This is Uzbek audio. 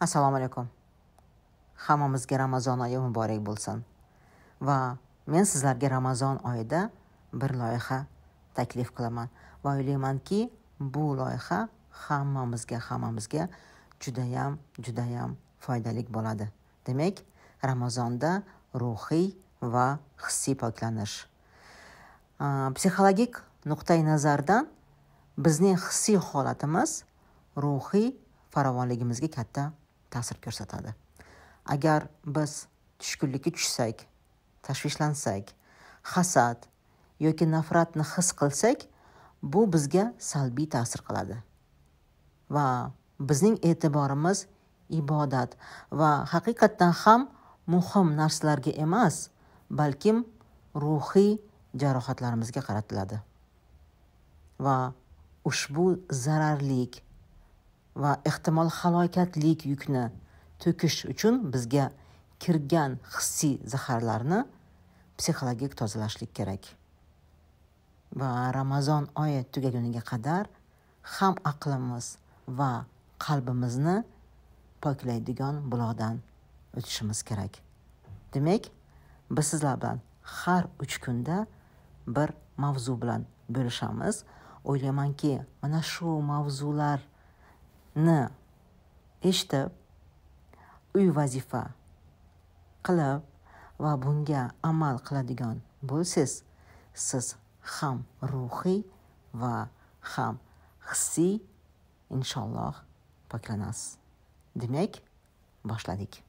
assalomu alaykum hammamizga ramazon oyi muborak bo'lsin va men sizlarga ramazon oyida bir loyiha taklif qilaman va o'ylaymanki bu loyiha hammamizga hammamizga judayam judayam foydali bo'ladi demak ramazonda ruhiy va hissiy poklanish psixologik nuqtai nazardan bizning hissiy holatimiz ruhiy farovonligimizga katta ta'sir ko'rsatadi agar biz tushkunlikka tushsak tashvishlansak hasad yoki nafratni his qilsak bu bizga salbiy ta'sir qiladi va bizning e'tiborimiz ibodat va haqiqatdan ham muhim narsalarga emas balkim ruhiy jarohatlarimizga qaratiladi va ushbu zararlik va ehtimol halokatlik yukni to'kish uchun bizga kirgan hissiy zaharlarni psixologik tozalashlik kerak va ramazon oyi tugaguniga qadar ham aqlimiz va qalbimizni poklaydigan buloqdan o'tishimiz kerak demak biz sizlar bilan har uch kunda bir mavzu bilan bo'lishamiz o'ylaymanki mana shu mavzular ni eshitib uy vazifa qilib va bunga amal qiladigan bo'lsangiz siz ham ruhiy va ham hissiy inshaalloh poklanasiz demak boshladik